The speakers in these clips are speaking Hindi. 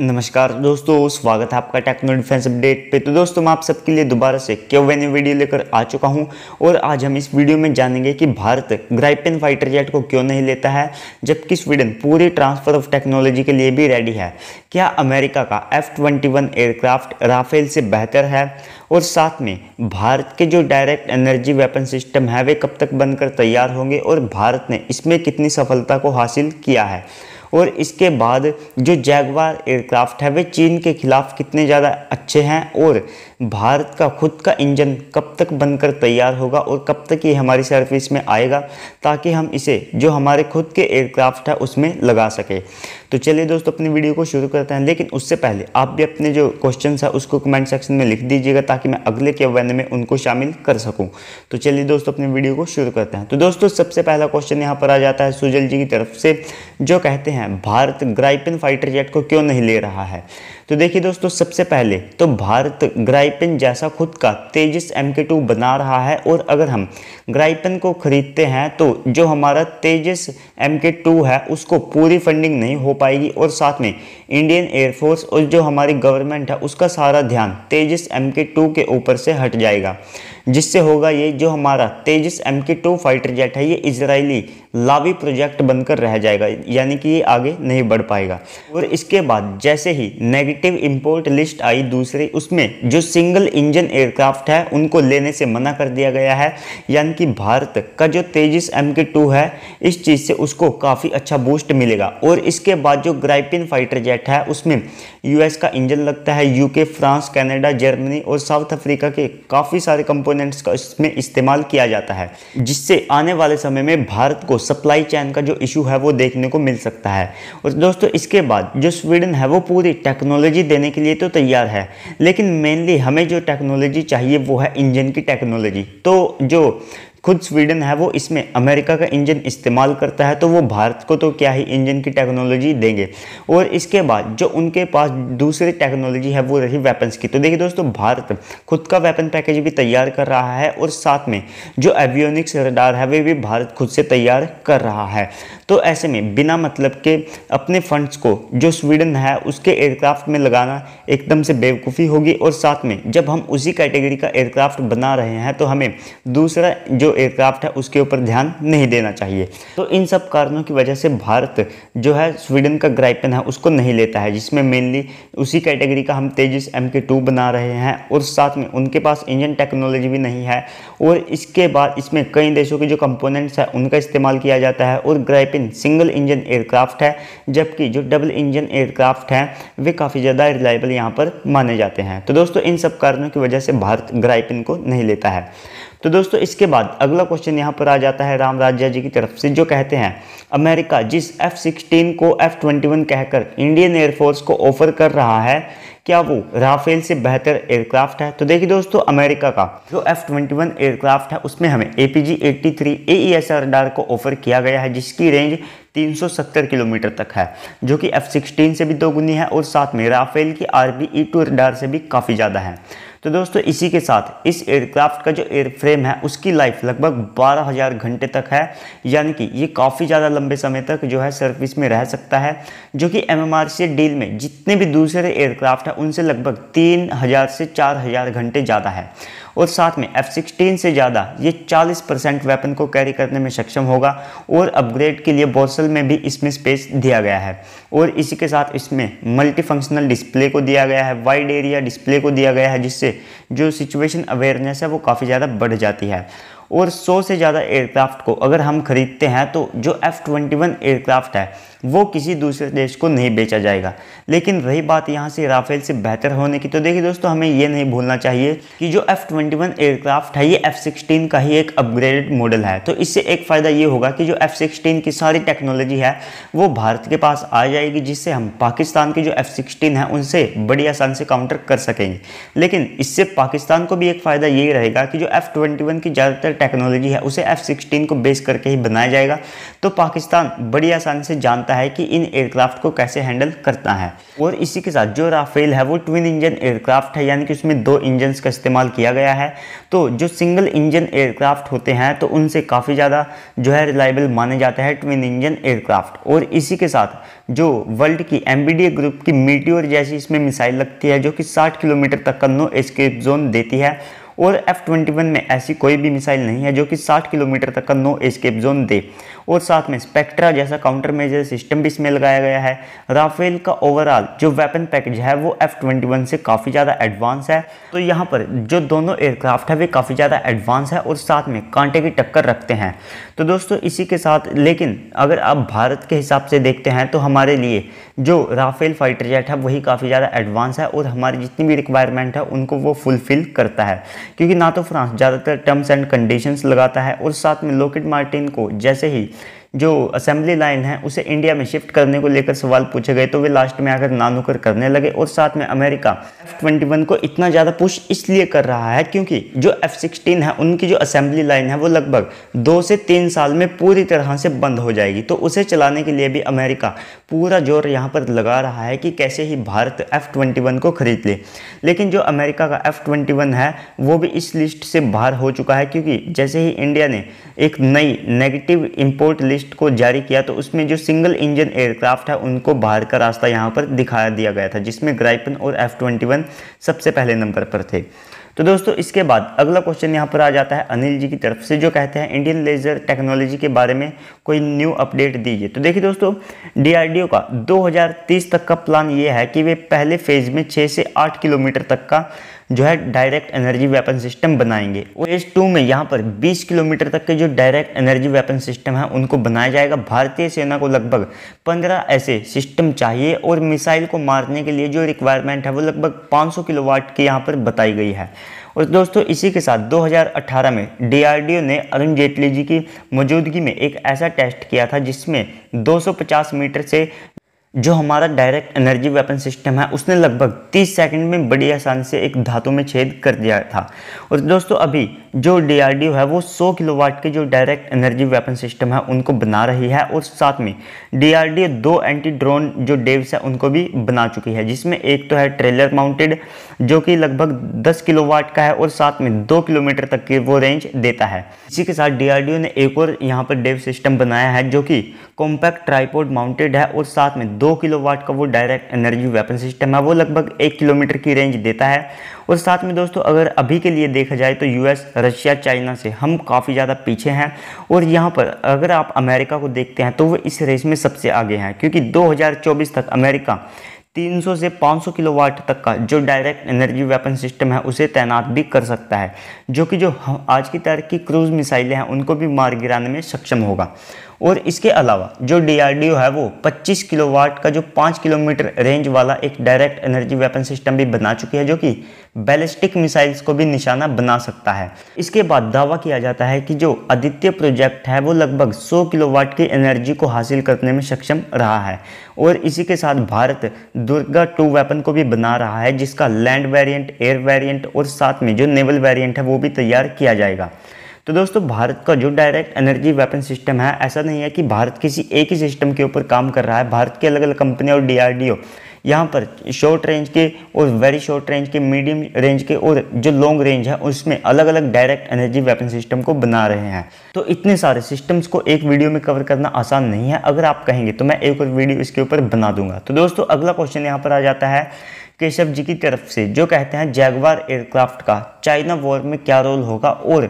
नमस्कार दोस्तों स्वागत है आपका टेक्नो डिफेंस अपडेट पे तो दोस्तों मैं आप सबके लिए दोबारा से क्यों वैन वीडियो लेकर आ चुका हूं और आज हम इस वीडियो में जानेंगे कि भारत ग्राइपेन फाइटर जेट को क्यों नहीं लेता है जबकि स्वीडन पूरी ट्रांसफर ऑफ टेक्नोलॉजी के लिए भी रेडी है क्या अमेरिका का F twenty one aircraft Rafale से बेहतर है और साथ में भारत के जो डायरेक्ट एनर्जी वेपन सिस्टम है वे कब तक बनकर तैयार होंगे और भारत ने इसमें कितनी सफलता को हासिल किया है और इसके बाद जो जैगवार एयरक्राफ्ट है वे चीन के खिलाफ कितने ज़्यादा अच्छे हैं और भारत का खुद का इंजन कब तक बनकर तैयार होगा और कब तक ये हमारी सर्विस में आएगा ताकि हम इसे जो हमारे खुद के एयरक्राफ्ट है उसमें लगा सकें तो चलिए दोस्तों अपनी वीडियो को शुरू करते हैं लेकिन उससे पहले आप भी अपने जो क्वेश्चन है उसको कमेंट सेक्शन में लिख दीजिएगा ताकि मैं अगले के वन में उनको शामिल कर सकूँ तो चलिए दोस्तों अपनी वीडियो को शुरू करते हैं तो दोस्तों सबसे पहला क्वेश्चन यहाँ पर आ जाता है सुजल जी की तरफ से जो कहते हैं भारत ग्राइपिन फाइटर जेट को क्यों नहीं ले रहा है तो देखिए दोस्तों सबसे पहले तो भारत ग्राइपिन जैसा खुद का तेजस एम के टू बना रहा है और अगर हम ग्राइपिन को खरीदते हैं तो जो हमारा तेजस एम के टू है उसको पूरी फंडिंग नहीं हो पाएगी और साथ में इंडियन एयरफोर्स और जो हमारी गवर्नमेंट है उसका सारा ध्यान तेजस एम के टू के ऊपर से हट जाएगा जिससे होगा ये जो हमारा Tejas M K two fighter jet है ये इसराइली लावी प्रोजेक्ट बनकर रह जाएगा यानी कि ये आगे नहीं बढ़ पाएगा और इसके बाद जैसे ही नेगेटिव इंपोर्ट लिस्ट आई दूसरी उसमें जो सिंगल इंजन एयरक्राफ्ट है उनको लेने से मना कर दिया गया है यानी कि भारत का जो तेजस एम के टू है इस चीज़ से उसको काफ़ी अच्छा बूस्ट मिलेगा और इसके बाद जो ग्राइपिन फाइटर जेट है उसमें यूएस का इंजन लगता है यूके फ्रांस कैनेडा जर्मनी और साउथ अफ्रीका के काफ़ी सारे कंपनी कंपोनेंट्स का इसमें इस्तेमाल किया जाता है जिससे आने वाले समय में भारत को सप्लाई चैन का जो इशू है वो देखने को मिल सकता है और दोस्तों इसके बाद जो स्वीडन है वो पूरी टेक्नोलॉजी देने के लिए तो तैयार है लेकिन मेनली हमें जो टेक्नोलॉजी चाहिए वो है इंजन की टेक्नोलॉजी तो जो खुद स्वीडन है वो इसमें अमेरिका का इंजन इस्तेमाल करता है तो वो भारत को तो क्या ही इंजन की टेक्नोलॉजी देंगे और इसके बाद जो उनके पास दूसरी टेक्नोलॉजी है वो रही वेपन्स की तो देखिए दोस्तों भारत खुद का वेपन पैकेज भी तैयार कर रहा है और साथ में जो एवियोनिक्स रडार है वे भी भारत खुद से तैयार कर रहा है तो ऐसे में बिना मतलब के अपने फंड्स को जो स्वीडन है उसके एयरक्राफ्ट में लगाना एकदम से बेवकूफ़ी होगी और साथ में जब हम उसी कैटेगरी का एयरक्राफ्ट बना रहे हैं तो हमें दूसरा जो एयरक्राफ्ट है उसके ऊपर ध्यान नहीं देना चाहिए तो इन सब कारणों की वजह से भारत जो है स्वीडन का ग्राइपन है उसको नहीं लेता है जिसमें मेनली उसी कैटेगरी का हम तेजस एम के टू बना रहे हैं और साथ में उनके पास इंजन टेक्नोलॉजी भी नहीं है और इसके बाद इसमें कई देशों के जो कंपोनेंट्स हैं उनका इस्तेमाल किया जाता है और ग्राइपिन सिंगल इंजन एयरक्राफ्ट है जबकि जो डबल इंजन एयरक्राफ्ट हैं वे काफ़ी ज़्यादा रिलायबल यहाँ पर माने जाते हैं तो दोस्तों इन सब कारणों की वजह से भारत ग्राइपिन को नहीं लेता है तो दोस्तों इसके बाद अगला क्वेश्चन यहाँ पर आ जाता है राम राजा जी की तरफ से जो कहते हैं अमेरिका जिस एफ सिक्सटीन को एफ ट्वेंटी वन कहकर इंडियन एयरफोर्स को ऑफर कर रहा है क्या वो राफेल से बेहतर एयरक्राफ्ट है तो देखिए दोस्तों अमेरिका का जो एफ ट्वेंटी वन एयरक्राफ्ट है उसमें हमें A P G eighty three A E S radar को ऑफर किया गया है जिसकी रेंज 370 किलोमीटर तक है जो कि एफ सिक्सटीन से भी दोगुनी है और साथ में राफेल की R B E two radar से भी काफ़ी ज़्यादा है तो दोस्तों इसी के साथ इस एयरक्राफ्ट का जो एयर फ्रेम है उसकी लाइफ लगभग बारह हज़ार घंटे तक है यानी कि ये काफ़ी ज़्यादा लंबे समय तक जो है सर्विस में रह सकता है जो कि एम डील में जितने भी दूसरे एयरक्राफ्ट हैं उनसे लगभग तीन हज़ार से चार हज़ार घंटे ज़्यादा है और साथ में एफ सिक्सटीन से ज़्यादा ये चालीस परसेंट वेपन को कैरी करने में सक्षम होगा और अपग्रेड के लिए बोसल में भी इसमें स्पेस दिया गया है और इसी के साथ इसमें मल्टी फंक्शनल डिस्प्ले को दिया गया है वाइड एरिया डिस्प्ले को दिया गया है जिससे जो सिचुएशन अवेयरनेस है वो काफ़ी ज़्यादा बढ़ जाती है और 100 से ज़्यादा एयरक्राफ्ट को अगर हम खरीदते हैं तो जो एफ़ ट्वेंटी वन एयरक्राफ्ट है वो किसी दूसरे देश को नहीं बेचा जाएगा लेकिन रही बात यहाँ से राफेल से बेहतर होने की तो देखिए दोस्तों हमें ये नहीं भूलना चाहिए कि जो एफ़ ट्वेंटी वन एयरक्राफ्ट है ये एफ़ सिक्सटीन का ही एक अपग्रेडेड मॉडल है तो इससे एक फ़ायदा ये होगा कि जो एफ़ सिक्सटीन की सारी टेक्नोलॉजी है वो भारत के पास आ जाएगी जिससे हम पाकिस्तान के जो एफ़ सिक्सटीन है उनसे बड़ी आसान से काउंटर कर सकेंगे लेकिन इससे पाकिस्तान को भी एक फ़ायदा यही रहेगा कि जो एफ़ ट्वेंटी वन की ज़्यादातर टेक्नोलॉजी है उसे एफ सिक्सटीन को बेस करके ही बनाया जाएगा तो पाकिस्तान बड़ी आसानी से जानता है कि इन एयरक्राफ्ट को कैसे हैंडल करता है और इसी के साथ जो राफेल है वो ट्विन इंजन एयरक्राफ्ट है यानी कि उसमें दो इंजन का इस्तेमाल किया गया है तो जो सिंगल इंजन एयरक्राफ्ट होते हैं तो उनसे काफ़ी ज़्यादा जो है रिलायबल माने जाते हैं ट्विन इंजन एयरक्राफ्ट और इसी के साथ जो वर्ल्ड की एम ग्रुप की मीटियोर जैसी इसमें मिसाइल लगती है जो कि 60 किलोमीटर तक का नो एस्केप जोन देती है और एफ ट्वेंटी वन में ऐसी कोई भी मिसाइल नहीं है जो कि साठ किलोमीटर तक का नो एस्केप जोन दे और साथ में स्पेक्ट्रा जैसा काउंटर मेजर सिस्टम भी इसमें लगाया गया है राफेल का ओवरऑल जो वेपन पैकेज है वो एफ ट्वेंटी वन से काफ़ी ज़्यादा एडवांस है तो यहाँ पर जो दोनों एयरक्राफ्ट है वे काफ़ी ज़्यादा एडवांस है और साथ में कांटे की टक्कर रखते हैं तो दोस्तों इसी के साथ लेकिन अगर आप भारत के हिसाब से देखते हैं तो हमारे लिए जो राफेल फाइटर जेट है वही काफ़ी ज़्यादा एडवांस है और हमारी जितनी भी रिक्वायरमेंट है उनको वो फुलफ़िल करता है क्योंकि ना तो फ्रांस ज़्यादातर टर्म्स एंड कंडीशंस लगाता है और साथ में लॉकेट मार्टिन को जैसे ही जो असेंबली लाइन है उसे इंडिया में शिफ्ट करने को लेकर सवाल पूछे गए तो वे लास्ट में आकर नानुकर करने लगे और साथ में अमेरिका एफ ट्वेंटी वन को इतना ज़्यादा पुश इसलिए कर रहा है क्योंकि जो एफ सिक्सटीन है उनकी जो असेंबली लाइन है वो लगभग दो से तीन साल में पूरी तरह से बंद हो जाएगी तो उसे चलाने के लिए भी अमेरिका पूरा जोर यहाँ पर लगा रहा है कि कैसे ही भारत एफ ट्वेंटी वन को खरीद ले लेकिन जो अमेरिका का एफ ट्वेंटी वन है वो भी इस लिस्ट से बाहर हो चुका है क्योंकि जैसे ही इंडिया ने एक नई नेगेटिव इम्पोर्ट लिस्ट लिस्ट को जारी किया तो उसमें जो सिंगल इंजन एयरक्राफ्ट है उनको बाहर का रास्ता यहाँ पर दिखा दिया गया था जिसमें ग्राइपन और एफ ट्वेंटी वन सबसे पहले नंबर पर थे तो दोस्तों इसके बाद अगला क्वेश्चन यहाँ पर आ जाता है अनिल जी की तरफ से जो कहते हैं इंडियन लेजर टेक्नोलॉजी के बारे में कोई न्यू अपडेट दीजिए तो देखिए दोस्तों डीआरडीओ का 2030 तक का प्लान ये है कि वे पहले फेज में 6 से 8 किलोमीटर तक का जो है डायरेक्ट एनर्जी वेपन सिस्टम बनाएंगे फेज टू में यहाँ पर 20 किलोमीटर तक के जो डायरेक्ट एनर्जी वेपन सिस्टम है उनको बनाया जाएगा भारतीय सेना को लगभग 15 ऐसे सिस्टम चाहिए और मिसाइल को मारने के लिए जो रिक्वायरमेंट है वो लगभग 500 किलोवाट की यहाँ पर बताई गई है और दोस्तों इसी के साथ 2018 में डी ने अरुण जेटली जी की मौजूदगी में एक ऐसा टेस्ट किया था जिसमें 250 मीटर से जो हमारा डायरेक्ट एनर्जी वेपन सिस्टम है उसने लगभग 30 सेकंड में बड़ी आसानी से एक धातु में छेद कर दिया था और दोस्तों अभी जो डीआरडीओ है वो 100 किलोवाट के जो डायरेक्ट एनर्जी वेपन सिस्टम है उनको बना रही है और साथ में डीआरडीओ दो एंटी ड्रोन जो डेव्स है उनको भी बना चुकी है जिसमें एक तो है ट्रेलर माउंटेड जो कि लगभग दस किलोवाट का है और साथ में दो किलोमीटर तक की वो रेंज देता है इसी के साथ डी ने एक और यहाँ पर डेव सिस्टम बनाया है जो कि कॉम्पैक्ट ट्राईपोर्ड माउंटेड है और साथ में दो किलोवाट का वो डायरेक्ट एनर्जी वेपन सिस्टम है वो लगभग एक किलोमीटर की रेंज देता है और साथ में दोस्तों अगर अभी के लिए देखा जाए तो यूएस रशिया चाइना से हम काफ़ी ज़्यादा पीछे हैं और यहाँ पर अगर आप अमेरिका को देखते हैं तो वो इस रेस में सबसे आगे हैं क्योंकि दो तक अमेरिका 300 से 500 किलोवाट तक का जो डायरेक्ट एनर्जी वेपन सिस्टम है उसे तैनात भी कर सकता है जो कि जो आज की तारीख की क्रूज मिसाइलें हैं उनको भी मार गिराने में सक्षम होगा और इसके अलावा जो डीआरडीओ है वो 25 किलोवाट का जो 5 किलोमीटर रेंज वाला एक डायरेक्ट एनर्जी वेपन सिस्टम भी बना चुकी है जो कि बैलिस्टिक मिसाइल्स को भी निशाना बना सकता है इसके बाद दावा किया जाता है कि जो आदित्य प्रोजेक्ट है वो लगभग 100 किलोवाट की एनर्जी को हासिल करने में सक्षम रहा है और इसी के साथ भारत दुर्गा टू वेपन को भी बना रहा है जिसका लैंड वेरियंट एयर वेरियंट और साथ में जो नेवल वेरियंट है वो भी तैयार किया जाएगा तो दोस्तों भारत का जो डायरेक्ट एनर्जी वेपन सिस्टम है ऐसा नहीं है कि भारत किसी एक ही सिस्टम के ऊपर काम कर रहा है भारत की अलग अलग कंपनियाँ और डीआरडीओ यहाँ पर शॉर्ट रेंज के और वेरी शॉर्ट रेंज के मीडियम रेंज के और जो लॉन्ग रेंज है उसमें अलग अलग डायरेक्ट एनर्जी वेपन सिस्टम को बना रहे हैं तो इतने सारे सिस्टम्स को एक वीडियो में कवर करना आसान नहीं है अगर आप कहेंगे तो मैं एक और वीडियो इसके ऊपर बना दूंगा तो दोस्तों अगला क्वेश्चन यहाँ पर आ जाता है केशव जी की तरफ से जो कहते हैं जैगवार एयरक्राफ्ट का चाइना वॉर में क्या रोल होगा और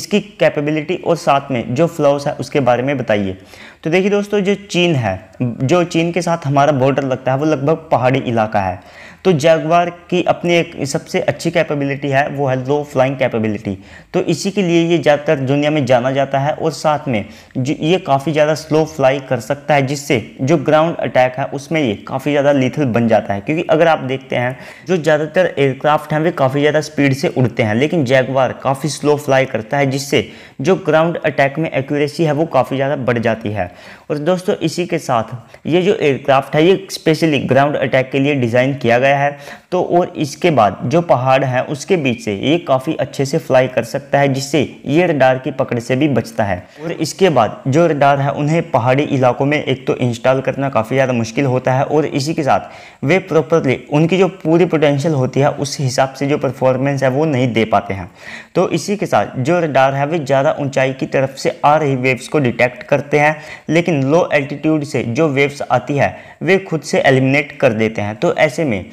इसकी कैपेबिलिटी और साथ में जो फ्लॉज है उसके बारे में बताइए तो देखिए दोस्तों जो चीन है जो चीन के साथ हमारा बॉर्डर लगता है वो लगभग पहाड़ी इलाका है तो जैगवार की अपनी एक सबसे अच्छी कैपेबिलिटी है वो है लो फ्लाइंग कैपेबिलिटी तो इसी के लिए ये ज़्यादातर दुनिया में जाना जाता है और साथ में जो ये काफ़ी ज़्यादा स्लो फ्लाई कर सकता है जिससे जो ग्राउंड अटैक है उसमें ये काफ़ी ज़्यादा लीथल बन जाता है क्योंकि अगर आप देखते हैं जो ज़्यादातर एयरक्राफ्ट हैं वे काफ़ी ज़्यादा स्पीड से उड़ते हैं लेकिन जैगवार काफ़ी स्लो फ्लाई करता है जिससे जो ग्राउंड अटैक में एक्यूरेसी है वो काफ़ी ज़्यादा बढ़ जाती है और दोस्तों इसी के साथ ये जो एयरक्राफ्ट है ये स्पेशली ग्राउंड अटैक के लिए डिज़ाइन किया गया है तो और इसके बाद जो पहाड़ है उसके बीच से ये काफ़ी अच्छे से फ्लाई कर सकता है जिससे ये रडार की पकड़ से भी बचता है और इसके बाद जो रडार है उन्हें पहाड़ी इलाकों में एक तो इंस्टॉल करना काफ़ी ज़्यादा मुश्किल होता है और इसी के साथ वे प्रॉपरली उनकी जो पूरी पोटेंशियल होती है उस हिसाब से जो परफॉर्मेंस है वो नहीं दे पाते हैं तो इसी के साथ जो रडार है वे ज़्यादा ऊँचाई की तरफ से आ रही वेव्स को डिटेक्ट करते हैं लेकिन लो एल्टीट्यूड से जो वेव्स आती है वे खुद से एलिमिनेट कर देते हैं तो ऐसे में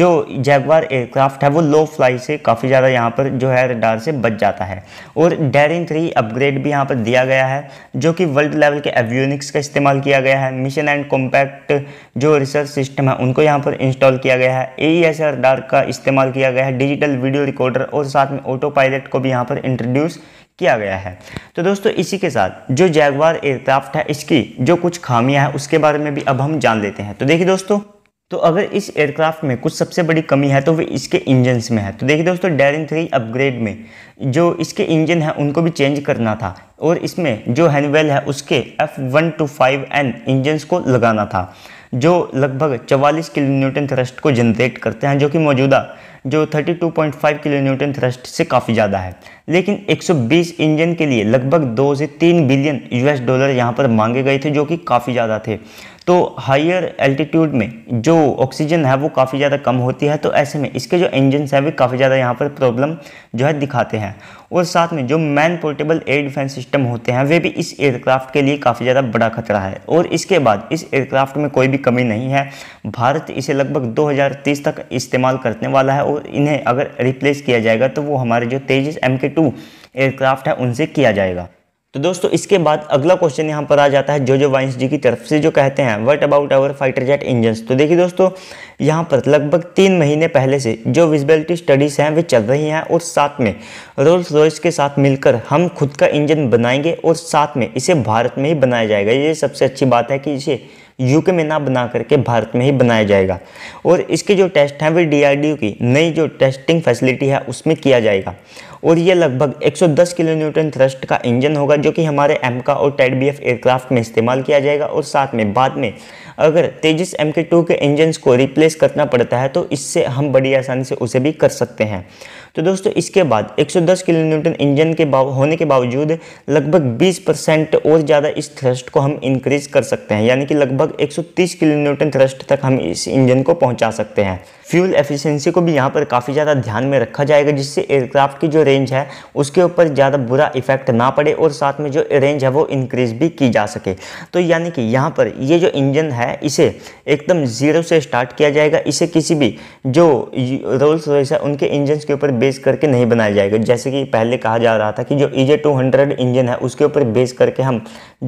जो जैगवार एयरक्राफ्ट है वो लो फ्लाई से काफ़ी ज़्यादा यहाँ पर जो है रडार से बच जाता है और डेरिंग थ्री अपग्रेड भी यहाँ पर दिया गया है जो कि वर्ल्ड लेवल के एवियोनिक्स का इस्तेमाल किया गया है मिशन एंड कॉम्पैक्ट जो रिसर्च सिस्टम है उनको यहाँ पर इंस्टॉल किया गया है ए रडार e का इस्तेमाल किया गया है डिजिटल वीडियो रिकॉर्डर और साथ में ऑटो पायलट को भी यहाँ पर इंट्रोड्यूस किया गया है तो दोस्तों इसी के साथ जो जैगवार एयरक्राफ्ट है इसकी जो कुछ खामियां हैं उसके बारे में भी अब हम जान लेते हैं तो देखिए दोस्तों तो अगर इस एयरक्राफ्ट में कुछ सबसे बड़ी कमी है तो वे इसके इंजन्स में है तो देखिए दोस्तों डेरिन थ्री अपग्रेड में जो इसके इंजन है उनको भी चेंज करना था और इसमें जो हैंडवेल है उसके F one two five N engines को लगाना था जो लगभग चवालीस किलो न्यूटन थ्रस्ट को जनरेट करते हैं जो कि मौजूदा जो 32.5 किलो न्यूटन थ्रस्ट से काफ़ी ज़्यादा है लेकिन 120 इंजन के लिए लगभग दो से तीन बिलियन यूएस डॉलर यहाँ पर मांगे गए थे जो कि काफ़ी ज़्यादा थे तो हायर एल्टीट्यूड में जो ऑक्सीजन है वो काफ़ी ज़्यादा कम होती है तो ऐसे में इसके जो इंजन हैं वे काफ़ी ज़्यादा यहाँ पर प्रॉब्लम जो है दिखाते हैं और साथ में जो man portable air defence system होते हैं वे भी इस एयरक्राफ्ट के लिए काफ़ी ज़्यादा बड़ा खतरा है और इसके बाद इस एयरक्राफ्ट में कोई भी कमी नहीं है भारत इसे लगभग 2030 तक इस्तेमाल करने वाला है और इन्हें अगर रिप्लेस किया जाएगा तो वो हमारे जो Tejas M K two aircraft है उनसे किया जाएगा तो दोस्तों इसके बाद अगला क्वेश्चन यहाँ पर आ जाता है जो जो वाइंस जी की तरफ से जो कहते हैं what about our fighter jet engines तो देखिए दोस्तों यहाँ पर लगभग तीन महीने पहले से जो विजिबिलिटी स्टडीज़ हैं वे चल रही हैं और साथ में रोल्स रॉयस के साथ मिलकर हम खुद का इंजन बनाएंगे और साथ में इसे भारत में ही बनाया जाएगा ये सबसे अच्छी बात है कि इसे यूके में ना बना करके भारत में ही बनाया जाएगा और इसके जो टेस्ट हैं वे डी की नई जो टेस्टिंग फैसिलिटी है उसमें किया जाएगा और ये लगभग 110 किलो न्यूटन थ्रस्ट का इंजन होगा जो कि हमारे एमका और टेड बी एयरक्राफ्ट में इस्तेमाल किया जाएगा और साथ में बाद में अगर तेजस एम के टू के इंजन को रिप्लेस करना पड़ता है तो इससे हम बड़ी आसानी से उसे भी कर सकते हैं तो दोस्तों इसके बाद 110 किलो न्यूटन इंजन के बाव होने के बावजूद लगभग 20 परसेंट और ज़्यादा इस थ्रस्ट को हम इंक्रीज कर सकते हैं यानी कि लगभग 130 किलो न्यूटन थ्रस्ट तक हम इस इंजन को पहुंचा सकते हैं फ्यूल एफिशिएंसी को भी यहाँ पर काफ़ी ज़्यादा ध्यान में रखा जाएगा जिससे एयरक्राफ्ट की जो रेंज है उसके ऊपर ज़्यादा बुरा इफेक्ट ना पड़े और साथ में जो रेंज है वो इंक्रीज भी की जा सके तो यानी कि यहाँ पर ये जो इंजन है इसे एकदम ज़ीरो से स्टार्ट किया जाएगा इसे किसी भी जो रोल्स रोइस है उनके इंजन के ऊपर बेस करके नहीं बनाया जाएगा जैसे कि पहले कहा जा रहा था कि जो E J two hundred engine है उसके ऊपर बेस करके हम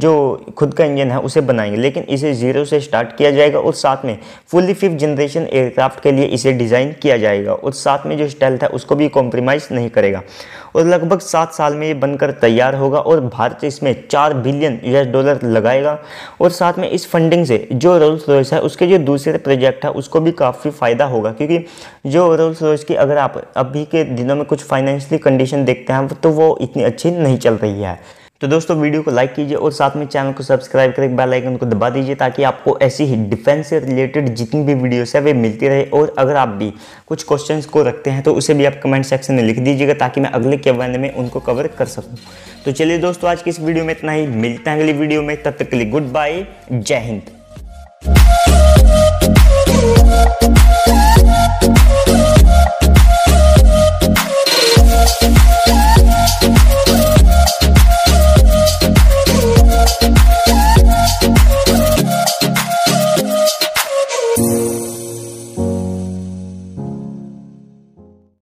जो खुद का इंजन है उसे बनाएंगे लेकिन इसे ज़ीरो से स्टार्ट किया जाएगा और साथ में फुल्ली फिफ्थ जनरेशन एयरक्राफ्ट के लिए इसे डिज़ाइन किया जाएगा और साथ में जो स्टेल्थ है उसको भी कॉम्प्रोमाइज़ नहीं करेगा और लगभग सात साल में ये बनकर तैयार होगा और भारत इसमें चार बिलियन यूएस डॉलर लगाएगा और साथ में इस फंडिंग से जो रोल्स रॉयस है उसके जो दूसरे प्रोजेक्ट है उसको भी काफ़ी फ़ायदा होगा क्योंकि जो रोल्स रॉयस की अगर आप अभी के दिनों में कुछ फाइनेंशियली कंडीशन देखते हैं तो वो इतनी अच्छी नहीं चल रही है तो दोस्तों वीडियो को लाइक कीजिए और साथ में चैनल को सब्सक्राइब करके बेल आइकन को दबा दीजिए ताकि आपको ऐसी ही डिफेंस से रिलेटेड जितनी भी वीडियोस है वे मिलती रहे और अगर आप भी कुछ क्वेश्चंस को रखते हैं तो उसे भी आप कमेंट सेक्शन में लिख दीजिएगा ताकि मैं अगले केवन में उनको कवर कर सकूँ तो चलिए दोस्तों आज की इस वीडियो में इतना ही मिलते हैं अगली वीडियो में तब तक के लिए गुड बाय जय हिंद